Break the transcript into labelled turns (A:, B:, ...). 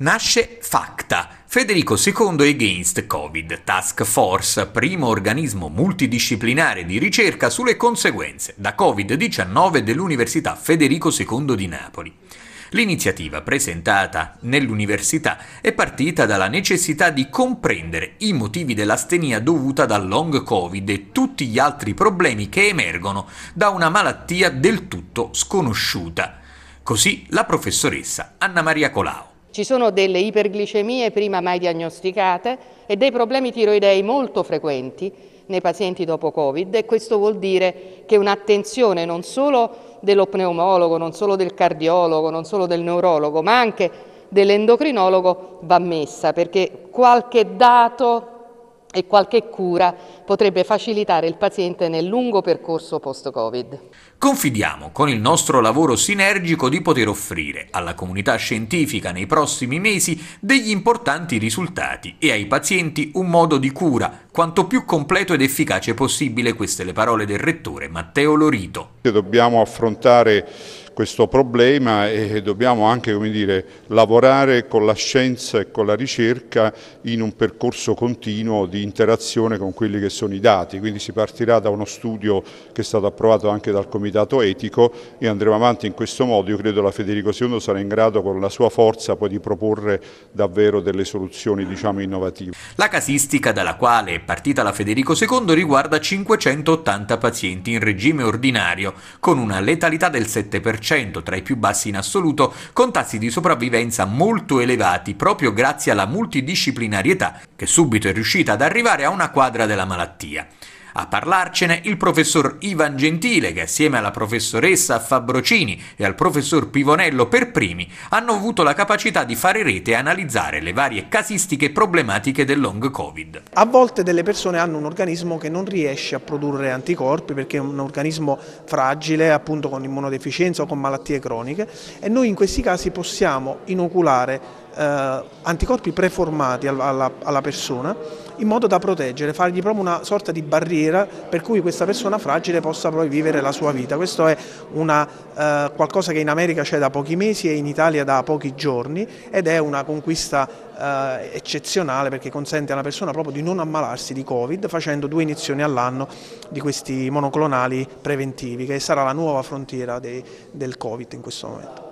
A: nasce FACTA, Federico II Against Covid Task Force, primo organismo multidisciplinare di ricerca sulle conseguenze da Covid-19 dell'Università Federico II di Napoli. L'iniziativa presentata nell'università è partita dalla necessità di comprendere i motivi dell'astenia dovuta dal long covid e tutti gli altri problemi che emergono da una malattia del tutto sconosciuta. Così la professoressa Anna Maria Colau.
B: Ci sono delle iperglicemie prima mai diagnosticate e dei problemi tiroidei molto frequenti nei pazienti dopo Covid e questo vuol dire che un'attenzione non solo dello pneumologo, non solo del cardiologo, non solo del neurologo, ma anche dell'endocrinologo va messa perché qualche dato e qualche cura potrebbe facilitare il paziente nel lungo percorso post-Covid.
A: Confidiamo con il nostro lavoro sinergico di poter offrire alla comunità scientifica nei prossimi mesi degli importanti risultati e ai pazienti un modo di cura quanto più completo ed efficace possibile, queste le parole del rettore Matteo Lorito.
C: Dobbiamo affrontare questo problema e dobbiamo anche dire, lavorare con la scienza e con la ricerca in un percorso continuo di interazione con quelli che sono i dati, quindi si partirà da uno studio che è stato approvato anche dal Comitato Etico e andremo avanti in questo modo, io credo la Federico II sarà in grado con la sua forza poi di proporre davvero delle soluzioni diciamo, innovative.
A: La casistica dalla quale è partita la Federico II riguarda 580 pazienti in regime ordinario con una letalità del 7% 4%, tra i più bassi in assoluto, con tassi di sopravvivenza molto elevati proprio grazie alla multidisciplinarietà che subito è riuscita ad arrivare a una quadra della malattia. A parlarcene il professor Ivan Gentile, che assieme alla professoressa Fabrocini e al professor Pivonello per primi hanno avuto la capacità di fare rete e analizzare le varie casistiche problematiche del long covid.
D: A volte delle persone hanno un organismo che non riesce a produrre anticorpi perché è un organismo fragile, appunto con immunodeficienza o con malattie croniche e noi in questi casi possiamo inoculare eh, anticorpi preformati alla, alla, persona in modo da proteggere, fargli proprio una sorta di barriera per cui questa persona fragile possa poi vivere la sua vita. Questo è una, eh, qualcosa che in America c'è da pochi mesi e in Italia da pochi giorni ed è una conquista eh, eccezionale perché consente alla persona proprio di non ammalarsi di Covid facendo due iniezioni all'anno di questi monoclonali preventivi che sarà la
B: nuova frontiera dei, del Covid in questo momento.